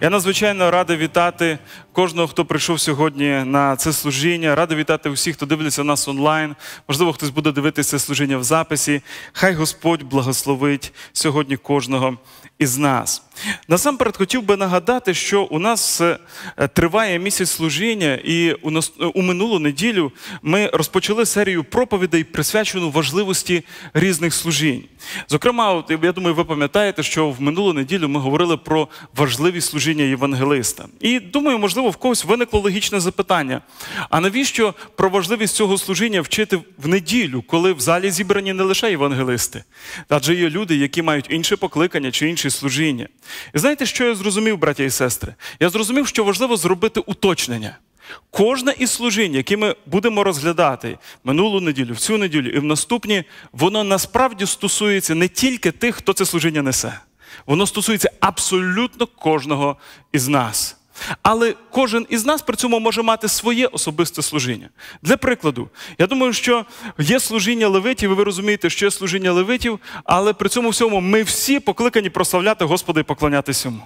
Я надзвичайно радий вітати кожного, хто прийшов сьогодні на це служіння. Радий вітати усіх, хто дивиться нас онлайн. Можливо, хтось буде дивитися служіння в записі. Хай Господь благословить сьогодні кожного із нас. Насамперед хотів би нагадати, що у нас е, триває місяць служіння, і у, нас, е, у минулу неділю ми розпочали серію проповідей, присвячену важливості різних служінь. Зокрема, от, я думаю, ви пам'ятаєте, що в минулу неділю ми говорили про важливість служіння євангелиста. І думаю, можливо, в когось виникло логічне запитання: а навіщо про важливість цього служіння вчити в неділю, коли в залі зібрані не лише євангелисти, адже є люди, які мають інше покликання чи інші чи служіння. І знаєте, що я зрозумів, браття і сестри? Я зрозумів, що важливо зробити уточнення. Кожне із служінь, яке ми будемо розглядати минулу неділю, в цю неділю і в наступні, воно насправді стосується не тільки тих, хто це служіння несе. Воно стосується абсолютно кожного із нас. Але кожен із нас при цьому може мати своє особисте служіння. Для прикладу, я думаю, що є служіння левитів, і ви розумієте, що є служіння левитів, але при цьому всьому ми всі покликані прославляти Господа і поклонятися йому.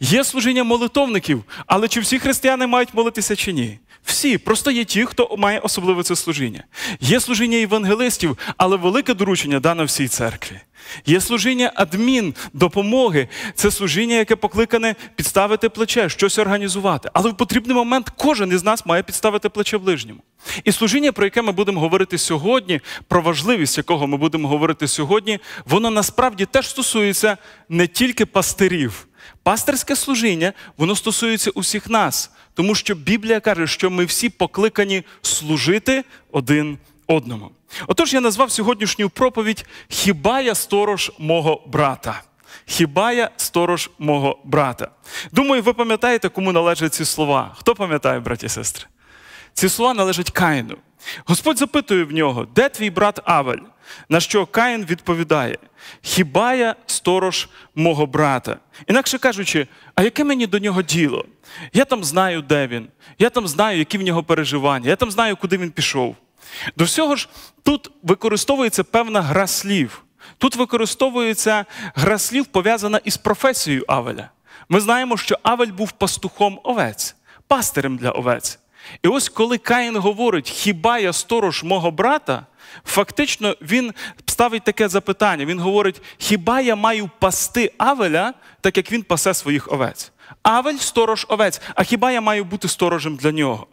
Є служіння молитовників, але чи всі християни мають молитися чи ні? Всі, просто є ті, хто має особливе це служіння. Є служіння євангелистів, але велике доручення дано всій церкві. Є служіння адмін, допомоги, це служіння, яке покликане підставити плече, щось організувати. Але в потрібний момент кожен із нас має підставити плече ближньому. І служіння, про яке ми будемо говорити сьогодні, про важливість якого ми будемо говорити сьогодні, воно насправді теж стосується не тільки пастирів. Пастерське служіння, воно стосується усіх нас, тому що Біблія каже, що ми всі покликані служити один одному. Отож, я назвав сьогоднішню проповідь Хіба я сторож мого брата? Хіба я сторож мого брата? Думаю, ви пам'ятаєте, кому належать ці слова? Хто пам'ятає, браті і сестри? Ці слова належать Каїну. Господь запитує в нього, де твій брат Авель? На що Каїн відповідає: Хіба я сторож мого брата? Інакше кажучи, а яке мені до нього діло? Я там знаю, де він, я там знаю, які в нього переживання, я там знаю, куди він пішов. До всього ж, тут використовується певна гра слів. Тут використовується гра слів, пов'язана із професією Авеля. Ми знаємо, що Авель був пастухом овець, пастирем для овець. І ось коли Каїн говорить, хіба я сторож мого брата, фактично він ставить таке запитання. Він говорить, хіба я маю пасти Авеля, так як він пасе своїх овець? Авель сторож овець, а хіба я маю бути сторожем для нього?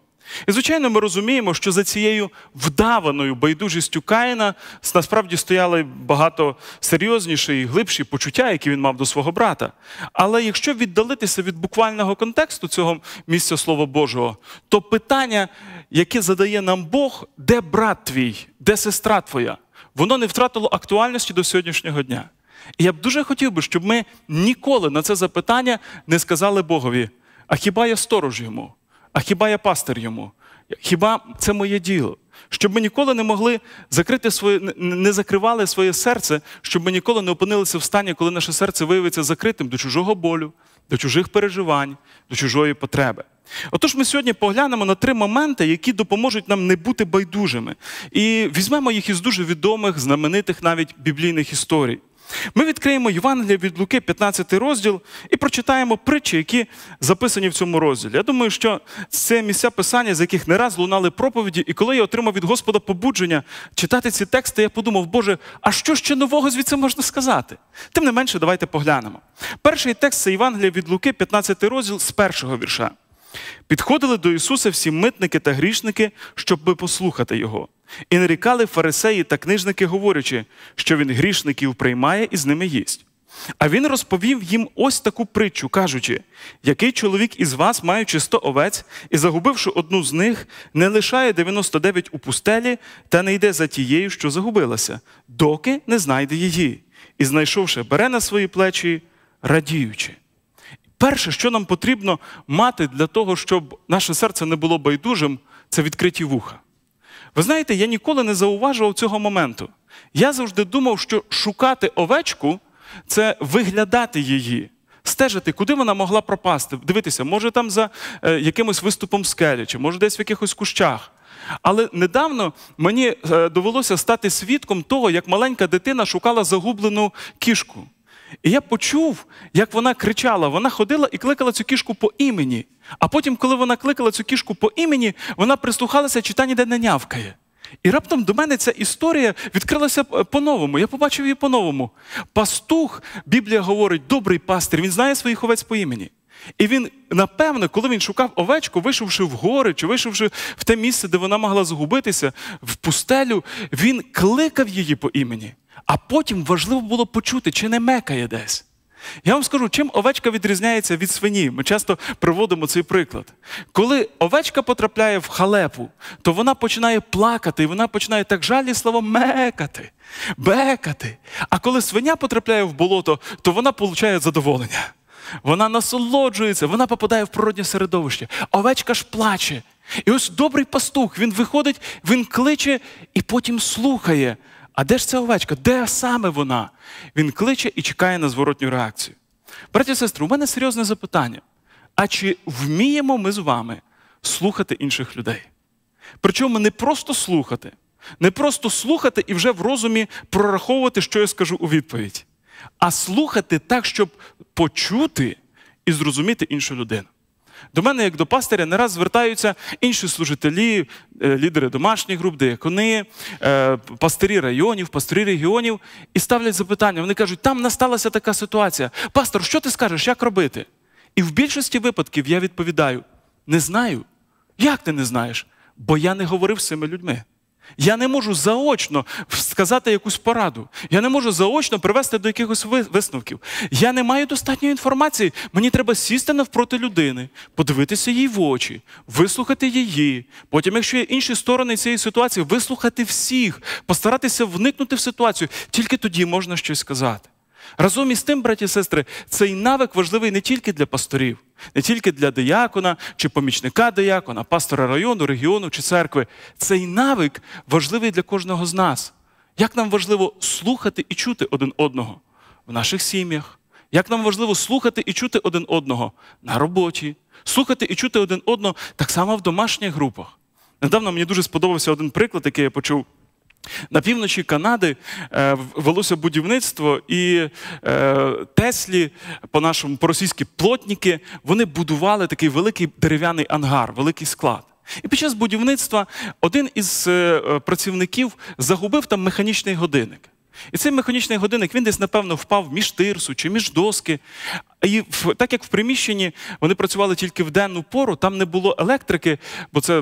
І, звичайно, ми розуміємо, що за цією вдаваною байдужістю Каїна насправді стояли багато серйозніші і глибші почуття, які він мав до свого брата. Але якщо віддалитися від буквального контексту цього місця Слова Божого, то питання, яке задає нам Бог, де брат твій, де сестра твоя, воно не втратило актуальності до сьогоднішнього дня. І я б дуже хотів би, щоб ми ніколи на це запитання не сказали Богові, а хіба я сторож йому? а хіба я пастир йому? Хіба це моє діло? Щоб ми ніколи не могли закрити своє, не закривали своє серце, щоб ми ніколи не опинилися в стані, коли наше серце виявиться закритим до чужого болю, до чужих переживань, до чужої потреби. Отож, ми сьогодні поглянемо на три моменти, які допоможуть нам не бути байдужими, і візьмемо їх із дуже відомих, знаменитих навіть біблійних історій. Ми відкриємо Євангелія від Луки, 15 розділ, і прочитаємо притчі, які записані в цьому розділі. Я думаю, що це місця писання, з яких не раз лунали проповіді, і коли я отримав від Господа побудження читати ці тексти, я подумав, Боже, а що ще нового звідси можна сказати? Тим не менше, давайте поглянемо. Перший текст це Євангелія від Луки, 15 розділ з першого вірша. Підходили до Ісуса всі митники та грішники, щоб послухати Його. І нарікали фарисеї та книжники, говорячи, що він грішників приймає і з ними їсть. А він розповів їм ось таку притчу, кажучи: який чоловік із вас, маючи сто овець і загубивши одну з них, не лишає 99 у пустелі та не йде за тією, що загубилася, доки не знайде її, і, знайшовши, бере на свої плечі, радіючи. Перше, що нам потрібно мати для того, щоб наше серце не було байдужим, це відкриті вуха. Ви знаєте, я ніколи не зауважував цього моменту. Я завжди думав, що шукати овечку це виглядати її, стежити, куди вона могла пропасти, дивитися, може там за е, якимось виступом скелі, чи може десь в якихось кущах. Але недавно мені е, довелося стати свідком того, як маленька дитина шукала загублену кішку. І я почув, як вона кричала. Вона ходила і кликала цю кішку по імені. А потім, коли вона кликала цю кішку по імені, вона прислухалася, чи та ніде не нявкає. І раптом до мене ця історія відкрилася е, по-новому. Я побачив її по-новому. Пастух, Біблія говорить, добрий пастир, він знає своїх овець по імені. І він, напевно, коли він шукав овечку, вийшовши в гори чи вийшовши в те місце, де вона могла загубитися, в пустелю, він кликав її по імені. А потім важливо було почути, чи не мекає десь. Я вам скажу, чим овечка відрізняється від свині. Ми часто приводимо цей приклад. Коли овечка потрапляє в халепу, то вона починає плакати, і вона починає так жалі слово мекати, бекати. А коли свиня потрапляє в болото, то вона отримує задоволення вона насолоджується, вона попадає в природнє середовище. Овечка ж плаче. І ось добрий пастух, він виходить, він кличе і потім слухає. А де ж ця овечка? Де саме вона? Він кличе і чекає на зворотню реакцію. Браті і сестри, у мене серйозне запитання. А чи вміємо ми з вами слухати інших людей? Причому не просто слухати, не просто слухати і вже в розумі прораховувати, що я скажу у відповідь а слухати так, щоб почути і зрозуміти іншу людину. До мене, як до пастиря, не раз звертаються інші служителі, е, лідери домашніх груп, деякони, е, пастирі районів, пастирі регіонів, і ставлять запитання. Вони кажуть, там насталася така ситуація. Пастор, що ти скажеш, як робити? І в більшості випадків я відповідаю: не знаю. Як ти не знаєш? Бо я не говорив з цими людьми. Я не можу заочно сказати якусь пораду. Я не можу заочно привести до якихось висновків. Я не маю достатньої інформації. Мені треба сісти навпроти людини, подивитися їй в очі, вислухати її. Потім, якщо є інші сторони цієї ситуації, вислухати всіх, постаратися вникнути в ситуацію. Тільки тоді можна щось сказати. Разом із тим, браті і сестри, цей навик важливий не тільки для пасторів, не тільки для диякона чи помічника диякона, пастора району, регіону чи церкви. Цей навик важливий для кожного з нас. Як нам важливо слухати і чути один одного в наших сім'ях, як нам важливо слухати і чути один одного на роботі, слухати і чути один одного так само в домашніх групах. Недавно мені дуже сподобався один приклад, який я почув. На півночі Канади е, велося будівництво, і е, Теслі, по-нашому, по-російськи плотники, вони будували такий великий дерев'яний ангар, великий склад. І під час будівництва один із е, працівників загубив там механічний годинник. І цей механічний годинник він десь, напевно, впав між тирсу чи між доски. І так як в приміщенні вони працювали тільки в денну пору, там не було електрики, бо це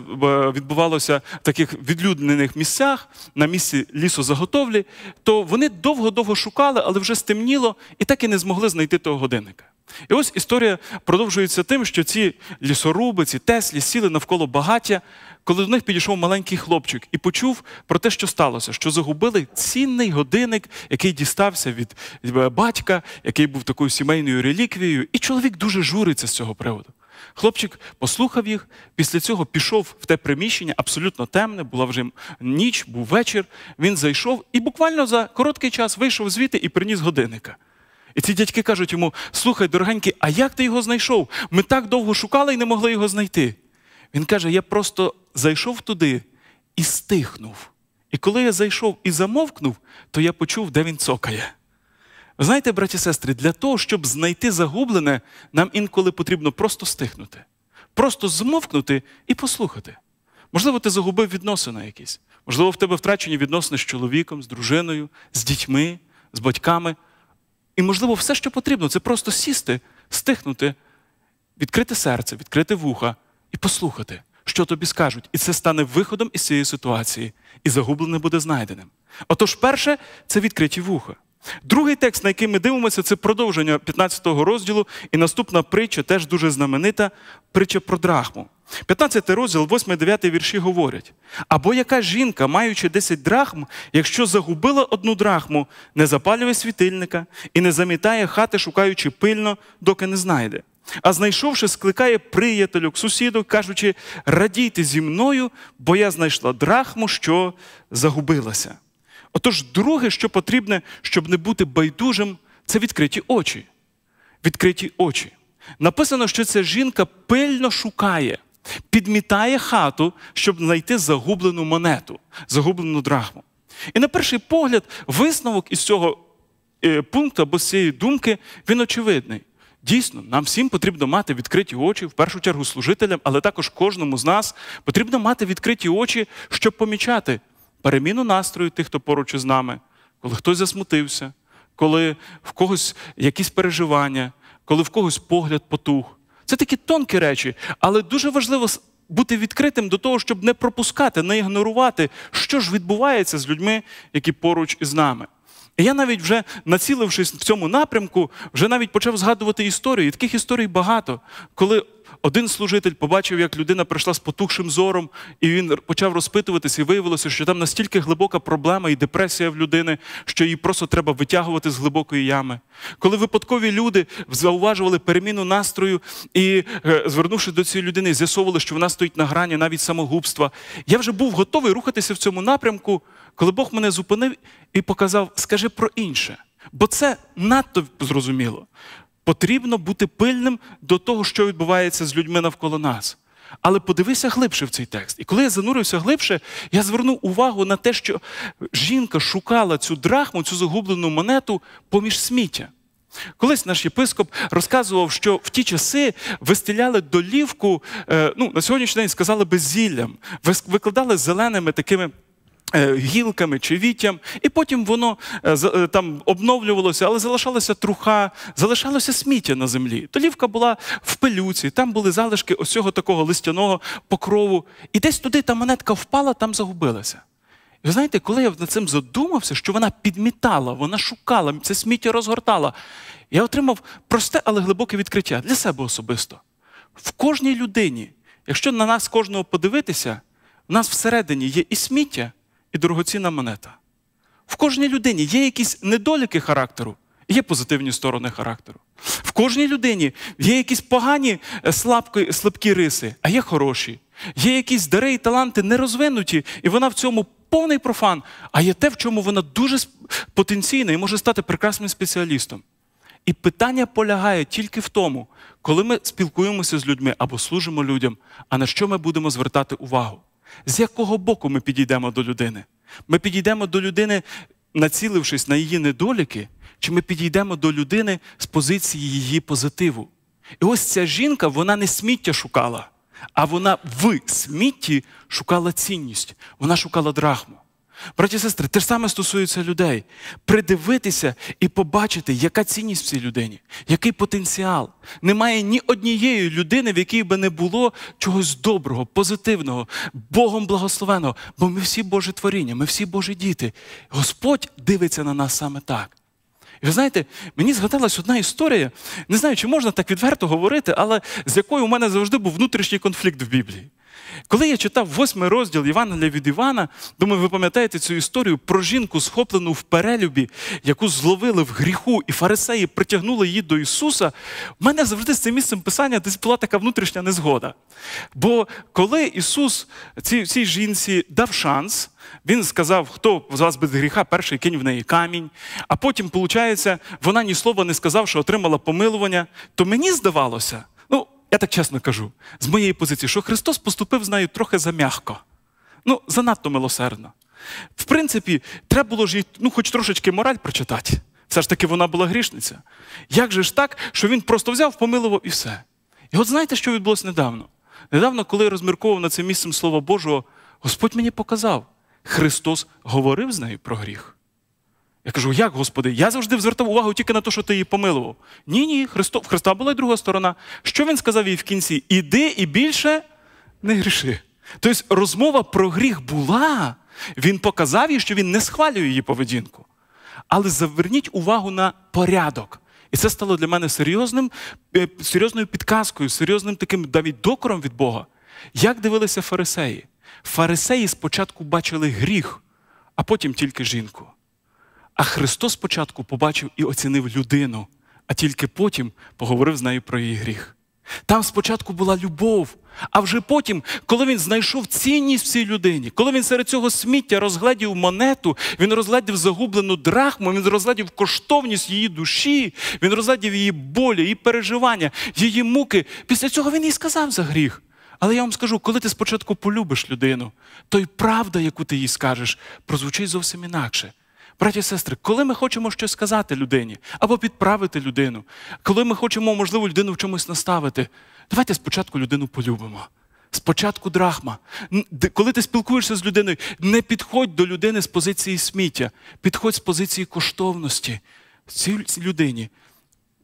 відбувалося в таких відлюднених місцях, на місці лісозаготовлі, то вони довго-довго шукали, але вже стемніло, і так і не змогли знайти того годинника. І ось історія продовжується тим, що ці лісоруби, ці теслі сіли навколо багаття, коли до них підійшов маленький хлопчик і почув про те, що сталося, що загубили цінний годинник, який дістався від е, батька, який був такою сімейною реліквією, і чоловік дуже журиться з цього приводу. Хлопчик послухав їх, після цього пішов в те приміщення, абсолютно темне, була вже ніч, був вечір. Він зайшов і буквально за короткий час вийшов звідти і приніс годинника. І ці дядьки кажуть йому: слухай, дорогенький, а як ти його знайшов? Ми так довго шукали і не могли його знайти. Він каже: я просто зайшов туди і стихнув. І коли я зайшов і замовкнув, то я почув, де він цокає. Ви знаєте, браті і сестри, для того, щоб знайти загублене, нам інколи потрібно просто стихнути, просто змовкнути і послухати. Можливо, ти загубив відносини якісь. Можливо, в тебе втрачені відносини з чоловіком, з дружиною, з дітьми, з батьками. І, можливо, все, що потрібно, це просто сісти, стихнути, відкрити серце, відкрити вуха і послухати, що тобі скажуть. І це стане виходом із цієї ситуації, і загублене буде знайденим. Отож, перше, це відкриті вуха. Другий текст, на який ми дивимося, це продовження 15 го розділу, і наступна притча, теж дуже знаменита притча про драхму. 15 розділ, 8, 9 вірші говорять: або яка жінка, маючи 10 драхм, якщо загубила одну драхму, не запалює світильника і не замітає хати, шукаючи пильно, доки не знайде а знайшовши, скликає приятелю к сусіду, кажучи, радійте зі мною, бо я знайшла драхму, що загубилася. Отож, друге, що потрібне, щоб не бути байдужим, це відкриті очі. Відкриті очі. Написано, що ця жінка пильно шукає, підмітає хату, щоб знайти загублену монету, загублену драхму. І на перший погляд, висновок із цього е, пункту або з цієї думки, він очевидний. Дійсно, нам всім потрібно мати відкриті очі, в першу чергу служителям, але також кожному з нас потрібно мати відкриті очі, щоб помічати переміну настрою тих, хто поруч із нами, коли хтось засмутився, коли в когось якісь переживання, коли в когось погляд потух. Це такі тонкі речі, але дуже важливо бути відкритим до того, щоб не пропускати, не ігнорувати, що ж відбувається з людьми, які поруч із нами. І я навіть вже, націлившись в цьому напрямку, вже навіть почав згадувати історії. І таких історій багато, коли один служитель побачив, як людина прийшла з потухшим зором, і він почав розпитуватися, і виявилося, що там настільки глибока проблема і депресія в людини, що її просто треба витягувати з глибокої ями. Коли випадкові люди зауважували переміну настрою і, е, звернувши до цієї людини, з'ясовували, що вона стоїть на грані навіть самогубства, я вже був готовий рухатися в цьому напрямку, коли Бог мене зупинив і показав, скажи про інше. Бо це надто зрозуміло. Потрібно бути пильним до того, що відбувається з людьми навколо нас. Але подивися глибше в цей текст. І коли я занурився глибше, я звернув увагу на те, що жінка шукала цю драхму, цю загублену монету поміж сміття. Колись наш єпископ розказував, що в ті часи вистіляли долівку, е, ну на сьогоднішній день сказали би зіллям, викладали зеленими такими Е, гілками чи віттям, і потім воно е, е, там обновлювалося, але залишалася труха, залишалося сміття на землі. Толівка була в пилюці, там були залишки ось цього такого листяного покрову. І десь туди та монетка впала, там загубилася. І ви знаєте, коли я над цим задумався, що вона підмітала, вона шукала, це сміття розгортала, я отримав просте, але глибоке відкриття для себе особисто. В кожній людині, якщо на нас кожного подивитися, в нас всередині є і сміття і дорогоцінна монета. В кожній людині є якісь недоліки характеру, є позитивні сторони характеру. В кожній людині є якісь погані е, слабкі, слабкі риси, а є хороші. Є якісь дари і таланти нерозвинуті, і вона в цьому повний профан, а є те, в чому вона дуже потенційна і може стати прекрасним спеціалістом. І питання полягає тільки в тому, коли ми спілкуємося з людьми або служимо людям, а на що ми будемо звертати увагу. З якого боку ми підійдемо до людини? Ми підійдемо до людини, націлившись на її недоліки, чи ми підійдемо до людини з позиції її позитиву? І ось ця жінка, вона не сміття шукала, а вона в смітті шукала цінність, вона шукала драхму. Браті і сестри, те ж саме стосується людей. Придивитися і побачити, яка цінність в цій людині, який потенціал. Немає ні однієї людини, в якій би не було чогось доброго, позитивного, Богом благословеного. Бо ми всі Божі творіння, ми всі Божі діти. Господь дивиться на нас саме так. І ви знаєте, мені згадалась одна історія. Не знаю, чи можна так відверто говорити, але з якою у мене завжди був внутрішній конфлікт в Біблії. Коли я читав восьмий розділ Івангелія від Івана, думаю, ви пам'ятаєте цю історію про жінку, схоплену в перелюбі, яку зловили в гріху, і фарисеї притягнули її до Ісуса. У мене завжди з цим місцем писання десь була така внутрішня незгода. Бо коли Ісус цій, цій жінці дав шанс, Він сказав, хто з вас без гріха, перший кинь в неї камінь, а потім, виходить, вона ні слова не сказав, що отримала помилування, то мені здавалося. Я так чесно кажу, з моєї позиції, що Христос поступив з нею трохи зам'ягко, ну, занадто милосердно. В принципі, треба було ж їй ну, хоч трошечки мораль прочитати. Все ж таки вона була грішниця. Як же ж так, що він просто взяв, помилував і все? І от знаєте, що відбулося недавно? Недавно, коли я розмірковував над цим місцем Слова Божого, Господь мені показав, Христос говорив з нею про гріх. Я кажу, як, Господи, я завжди звертав увагу тільки на те, що ти її помилував. Ні, ні, Христо, в Христа була й друга сторона. Що він сказав їй в кінці? Іди і більше не гріши. Тобто розмова про гріх була, він показав їй, що він не схвалює її поведінку. Але зверніть увагу на порядок. І це стало для мене серйозним, е, серйозною підказкою, серйозним таким навіть докором від Бога. Як дивилися фарисеї? Фарисеї спочатку бачили гріх, а потім тільки жінку. А Христос спочатку побачив і оцінив людину, а тільки потім поговорив з нею про її гріх. Там спочатку була любов, а вже потім, коли він знайшов цінність в цій людині, коли він серед цього сміття розгледів монету, він розглядів загублену драхму, він розглядів коштовність її душі, він розглядів її болі, її переживання, її муки. Після цього він і сказав за гріх. Але я вам скажу, коли ти спочатку полюбиш людину, то й правда, яку ти їй скажеш, прозвучить зовсім інакше. Браті і сестри, коли ми хочемо щось сказати людині або підправити людину, коли ми хочемо, можливо, людину в чомусь наставити, давайте спочатку людину полюбимо. Спочатку драхма. Коли ти спілкуєшся з людиною, не підходь до людини з позиції сміття, підходь з позиції коштовності. Цій людині,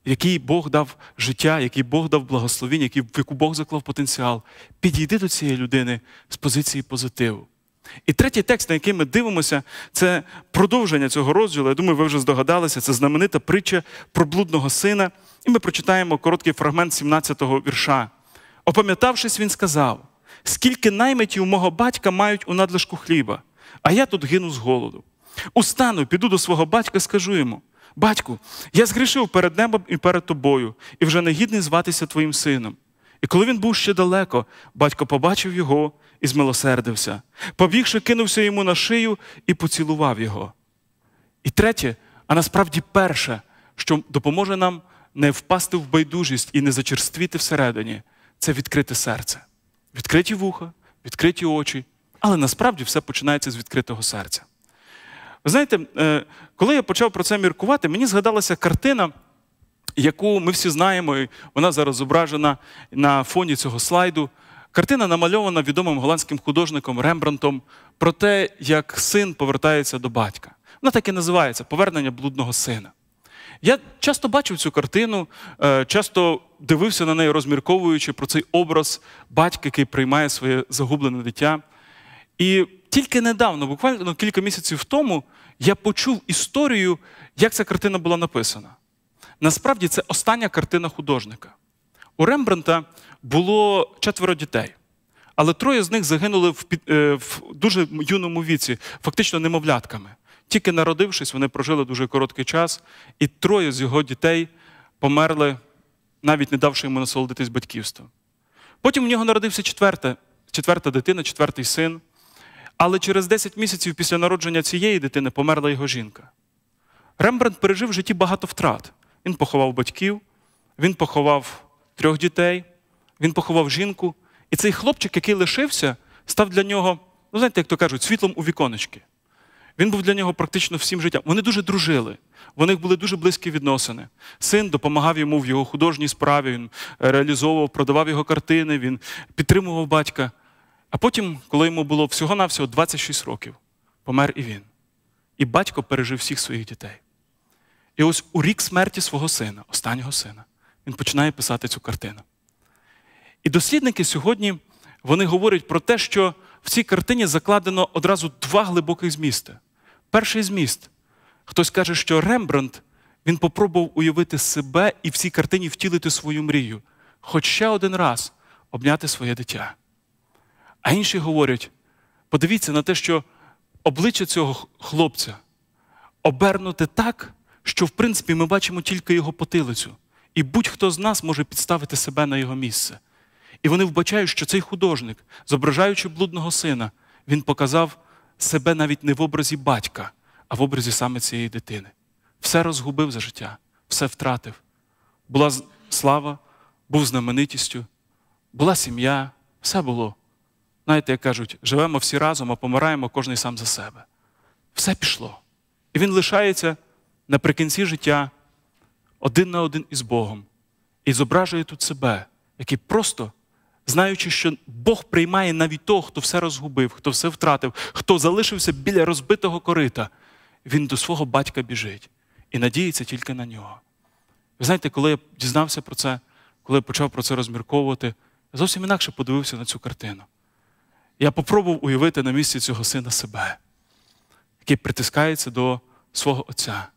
якій Бог дав життя, який Бог дав благословіння, в яку Бог заклав потенціал, підійди до цієї людини з позиції позитиву. І третій текст, на який ми дивимося, це продовження цього розділу. Я думаю, ви вже здогадалися, це знаменита притча про блудного сина. І ми прочитаємо короткий фрагмент 17-го вірша. Опам'ятавшись, він сказав: скільки наймитів мого батька мають у надлишку хліба, а я тут гину з голоду. Устану, піду до свого батька, скажу йому: Батьку, я згрішив перед небом і перед тобою, і вже не гідний зватися твоїм сином. І коли він був ще далеко, батько побачив його і змилосердився. Побігши, кинувся йому на шию і поцілував його. І третє, а насправді перше, що допоможе нам не впасти в байдужість і не зачерствіти всередині, це відкрите серце, відкриті вуха, відкриті очі. Але насправді все починається з відкритого серця. Ви знаєте, е, коли я почав про це міркувати, мені згадалася картина, яку ми всі знаємо, і вона зараз зображена на фоні цього слайду. Картина намальована відомим голландським художником Рембрантом про те, як син повертається до батька. Вона так і називається Повернення блудного сина. Я часто бачив цю картину, е, часто дивився на неї, розмірковуючи про цей образ батька, який приймає своє загублене дитя. І тільки недавно, буквально ну, кілька місяців тому, я почув історію, як ця картина була написана. Насправді це остання картина художника. У Рембранта було четверо дітей, але троє з них загинули в, е, в дуже юному віці, фактично немовлятками. Тільки народившись, вони прожили дуже короткий час, і троє з його дітей померли, навіть не давши йому насолодитись батьківством. Потім у нього народився четверта, четверта дитина, четвертий син. Але через 10 місяців після народження цієї дитини померла його жінка. Рембрандт пережив в житті багато втрат. Він поховав батьків, він поховав трьох дітей, він поховав жінку. І цей хлопчик, який лишився, став для нього, ну знаєте, як то кажуть, світлом у віконечки. Він був для нього практично всім життям. Вони дуже дружили, у них були дуже близькі відносини. Син допомагав йому в його художній справі, він е, реалізовував, продавав його картини, він підтримував батька. А потім, коли йому було всього-навсього 26 років, помер і він. І батько пережив всіх своїх дітей. І ось у рік смерті свого сина, останнього сина, він починає писати цю картину. І дослідники сьогодні вони говорять про те, що в цій картині закладено одразу два глибоких змісти. Перший зміст хтось каже, що Рембрандт він попробував уявити себе і в цій картині втілити свою мрію, хоч ще один раз обняти своє дитя. А інші говорять: подивіться на те, що обличчя цього хлопця обернуте так, що, в принципі, ми бачимо тільки його потилицю. І будь-хто з нас може підставити себе на його місце. І вони вбачають, що цей художник, зображаючи блудного сина, він показав себе навіть не в образі батька, а в образі саме цієї дитини. Все розгубив за життя, все втратив. Була слава, був знаменитістю, була сім'я, все було. Знаєте, як кажуть, живемо всі разом, а помираємо кожний сам за себе. Все пішло. І він лишається наприкінці життя один на один із Богом і зображує тут себе, який просто, знаючи, що Бог приймає навіть того, хто все розгубив, хто все втратив, хто залишився біля розбитого корита, він до свого батька біжить і надіється тільки на нього. Ви знаєте, коли я дізнався про це, коли я почав про це розмірковувати, я зовсім інакше подивився на цю картину. Я попробував уявити на місці цього сина себе, який притискається до свого отця.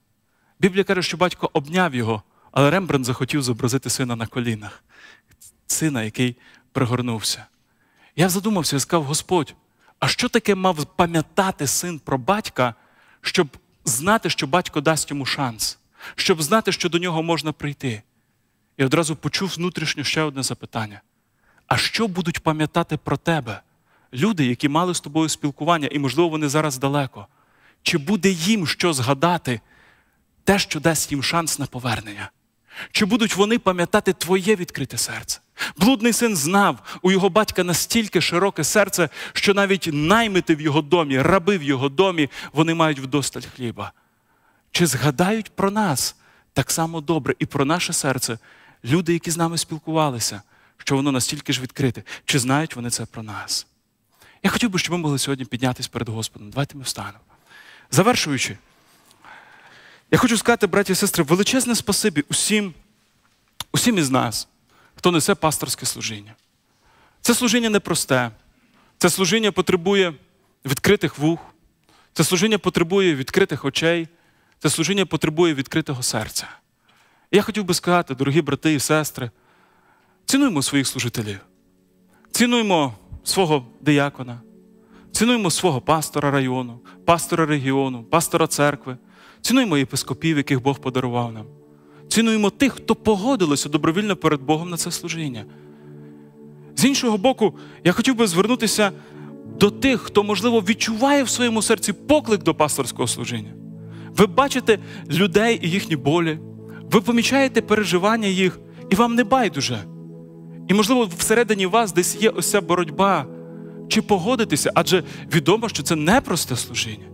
Біблія каже, що батько обняв його, але Рембрандт захотів зобразити сина на колінах, сина, який пригорнувся. Я задумався і сказав, Господь, а що таке мав пам'ятати син про батька, щоб знати, що батько дасть йому шанс, щоб знати, що до нього можна прийти? І одразу почув внутрішньо ще одне запитання: а що будуть пам'ятати про тебе люди, які мали з тобою спілкування, і, можливо, вони зараз далеко? Чи буде їм що згадати? те, що дасть їм шанс на повернення. Чи будуть вони пам'ятати твоє відкрите серце? Блудний син знав у його батька настільки широке серце, що навіть наймити в його домі, раби в його домі, вони мають вдосталь хліба. Чи згадають про нас так само добре і про наше серце люди, які з нами спілкувалися, що воно настільки ж відкрите? Чи знають вони це про нас? Я хотів би, щоб ми могли сьогодні піднятися перед Господом. Давайте ми встанемо. Завершуючи. Я хочу сказати, браті і сестри, величезне спасибі усім, усім із нас, хто несе пасторське служіння. Це служіння непросте, це служіння потребує відкритих вух, це служіння потребує відкритих очей, це служіння потребує відкритого серця. І я хотів би сказати, дорогі брати і сестри, цінуємо своїх служителів, цінуємо свого диякона, цінуємо свого пастора району, пастора регіону, пастора церкви. Цінуємо єпископів, яких Бог подарував нам. Цінуємо тих, хто погодилося добровільно перед Богом на це служіння. З іншого боку, я хотів би звернутися до тих, хто, можливо, відчуває в своєму серці поклик до пасторського служіння. Ви бачите людей і їхні болі, ви помічаєте переживання їх, і вам не байдуже. І, можливо, всередині вас десь є ося боротьба, чи погодитися, адже відомо, що це непросте служіння.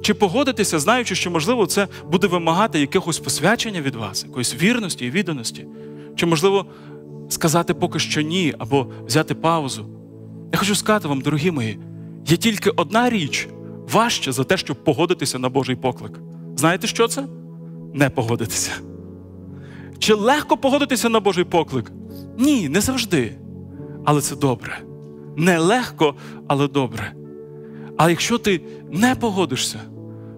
Чи погодитися, знаючи, що, можливо, це буде вимагати якихось посвячення від вас, якоїсь вірності і відданості? Чи, можливо, сказати поки що ні, або взяти паузу? Я хочу сказати вам, дорогі мої, є тільки одна річ важча за те, щоб погодитися на Божий поклик. Знаєте, що це? Не погодитися. Чи легко погодитися на Божий поклик? Ні, не завжди. Але це добре. Не легко, але добре. А якщо ти не погодишся,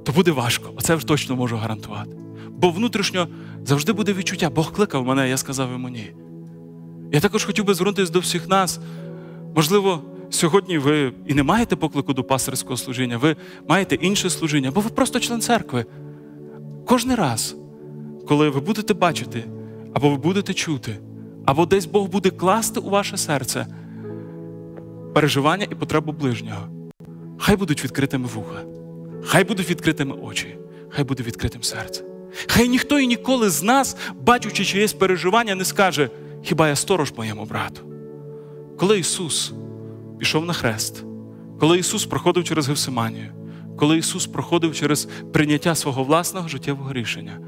то буде важко. Оце вже точно можу гарантувати. Бо внутрішньо завжди буде відчуття, Бог кликав мене, я сказав йому ні. Я також хотів би звернутися до всіх нас. Можливо, сьогодні ви і не маєте поклику до пасторського служіння, ви маєте інше служіння, бо ви просто член церкви. Кожний раз, коли ви будете бачити, або ви будете чути, або десь Бог буде класти у ваше серце переживання і потребу ближнього. Хай будуть відкритими вуха, хай будуть відкритими очі, хай буде відкритим серце. Хай ніхто і ніколи з нас, бачучи чиєсь переживання, не скаже, хіба я сторож моєму брату. Коли Ісус пішов на хрест, коли Ісус проходив через Гевсиманію, коли Ісус проходив через прийняття свого власного життєвого рішення,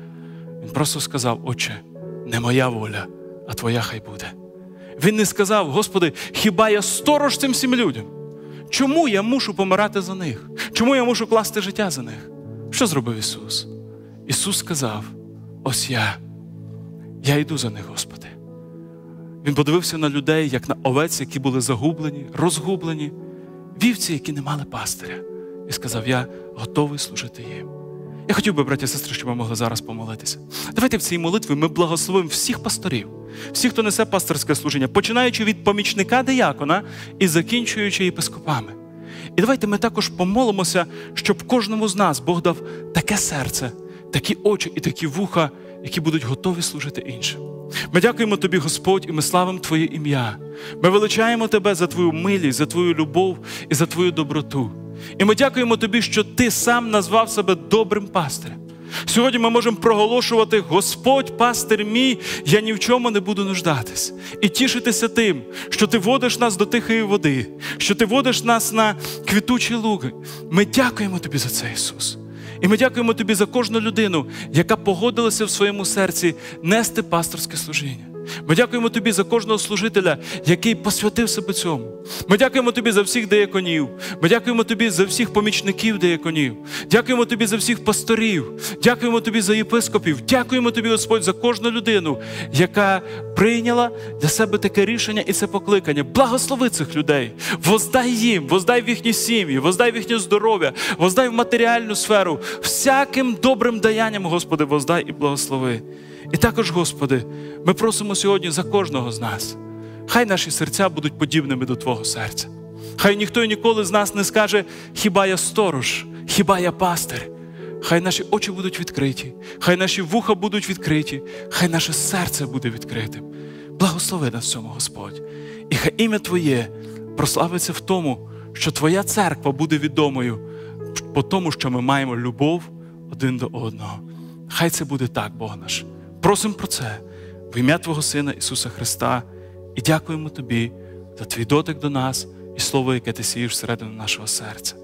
Він просто сказав: Отче, не моя воля, а Твоя хай буде. Він не сказав, Господи, хіба я сторож цим всім людям? Чому я мушу помирати за них? Чому я мушу класти життя за них? Що зробив Ісус? Ісус сказав: Ось я, я йду за них, Господи. Він подивився на людей, як на овець, які були загублені, розгублені, вівці, які не мали пастиря, і сказав: Я готовий служити їм. Я хотів би, браття і сестри, щоб ми могли зараз помолитися. Давайте в цій молитві ми благословимо всіх пасторів, всіх, хто несе пасторське служення, починаючи від помічника диякона і закінчуючи єпископами. І давайте ми також помолимося, щоб кожному з нас Бог дав таке серце, такі очі і такі вуха, які будуть готові служити іншим. Ми дякуємо Тобі, Господь, і ми славимо Твоє ім'я. Ми величаємо Тебе за Твою милість, за Твою любов і за Твою доброту. І ми дякуємо тобі, що ти сам назвав себе добрим пастирем. Сьогодні ми можемо проголошувати: Господь, пастир мій, я ні в чому не буду нуждатись, і тішитися тим, що ти водиш нас до тихої води, що ти водиш нас на квітучі луги. Ми дякуємо тобі за це, Ісус. І ми дякуємо тобі за кожну людину, яка погодилася в своєму серці нести пасторське служіння. Ми дякуємо Тобі за кожного служителя, який посвятив себе цьому. Ми дякуємо Тобі за всіх деяконів. Ми дякуємо Тобі за всіх помічників деяконів. Дякуємо Тобі за всіх пасторів. Дякуємо Тобі за єпископів. Дякуємо Тобі, Господь, за кожну людину, яка прийняла для себе таке рішення і це покликання. Благослови цих людей. Воздай їм, воздай в їхні сім'ї, воздай в їхнє здоров'я, воздай в матеріальну сферу. Всяким добрим даянням, Господи, воздай і благослови. І також, Господи, ми просимо сьогодні за кожного з нас. Хай наші серця будуть подібними до Твого серця. Хай ніхто і ніколи з нас не скаже, хіба я сторож, хіба я пастир. Хай наші очі будуть відкриті, хай наші вуха будуть відкриті, хай наше серце буде відкритим. Благослови нас цьому, Господь, і хай ім'я Твоє прославиться в тому, що Твоя церква буде відомою, по тому, що ми маємо любов один до одного. Хай це буде так, Бог наш. Просимо про це в ім'я Твого Сина Ісуса Христа і дякуємо Тобі за твій дотик до нас і слово, яке ти сієш всередину нашого серця.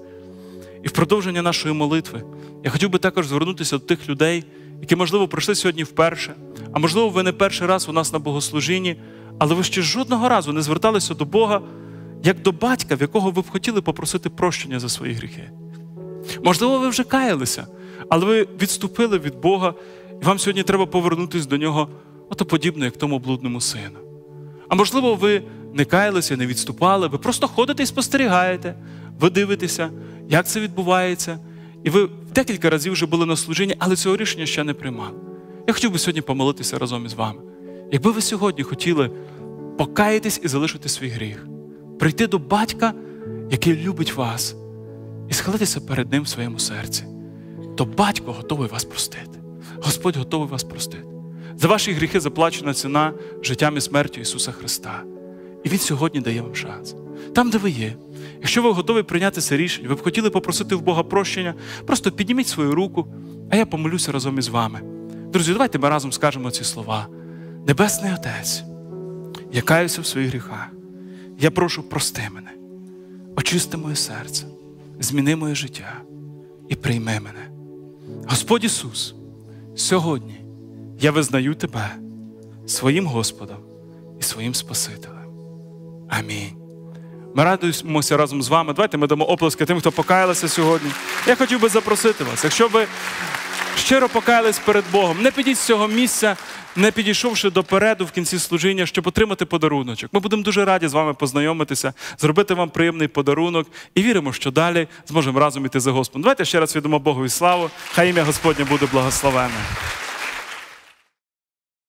І в продовження нашої молитви я хотів би також звернутися до тих людей, які, можливо, пройшли сьогодні вперше, а можливо, ви не перший раз у нас на богослужінні, але ви ще жодного разу не зверталися до Бога як до батька, в якого ви б хотіли попросити прощення за свої гріхи. Можливо, ви вже каялися, але ви відступили від Бога і вам сьогодні треба повернутися до нього, ото подібно, як тому блудному сину. А можливо, ви не каялися, не відступали, ви просто ходите і спостерігаєте, ви дивитеся, як це відбувається. І ви декілька разів вже були на служінні, але цього рішення ще не приймали. Я хотів би сьогодні помолитися разом із вами. Якби ви сьогодні хотіли покаятись і залишити свій гріх, прийти до батька, який любить вас, і схилитися перед ним в своєму серці, то батько готовий вас простити. Господь готовий вас простити. За ваші гріхи заплачена ціна життям і смертю Ісуса Христа. І Він сьогодні дає вам шанс. Там, де ви є. Якщо ви готові прийняти це рішення, ви б хотіли попросити в Бога прощення, просто підніміть свою руку, а я помолюся разом із вами. Друзі, давайте ми разом скажемо ці слова. Небесний Отець, я каюся в своїх гріхах. Я прошу, прости мене, очисти моє серце, зміни моє життя і прийми мене. Господь Ісус сьогодні я визнаю тебе своїм Господом і своїм Спасителем. Амінь. Ми радуємося разом з вами. Давайте ми дамо оплески тим, хто покаялися сьогодні. Я хотів би запросити вас, якщо ви Щиро покаялись перед Богом. Не підіть з цього місця, не підійшовши допереду в кінці служіння, щоб отримати подаруночок. Ми будемо дуже раді з вами познайомитися, зробити вам приємний подарунок і віримо, що далі зможемо разом іти за Господом. Давайте ще раз віддамо Богові славу. Хай ім'я Господнє буде благословене.